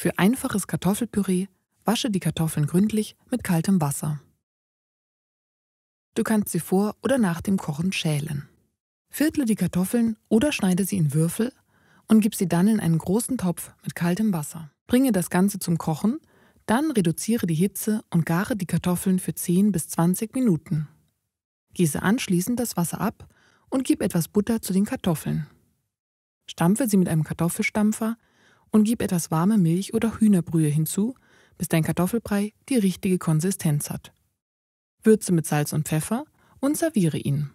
Für einfaches Kartoffelpüree wasche die Kartoffeln gründlich mit kaltem Wasser. Du kannst sie vor oder nach dem Kochen schälen. Viertle die Kartoffeln oder schneide sie in Würfel und gib sie dann in einen großen Topf mit kaltem Wasser. Bringe das Ganze zum Kochen, dann reduziere die Hitze und gare die Kartoffeln für 10 bis 20 Minuten. Gieße anschließend das Wasser ab und gib etwas Butter zu den Kartoffeln. Stampfe sie mit einem Kartoffelstampfer und gib etwas warme Milch oder Hühnerbrühe hinzu, bis dein Kartoffelbrei die richtige Konsistenz hat. Würze mit Salz und Pfeffer und serviere ihn.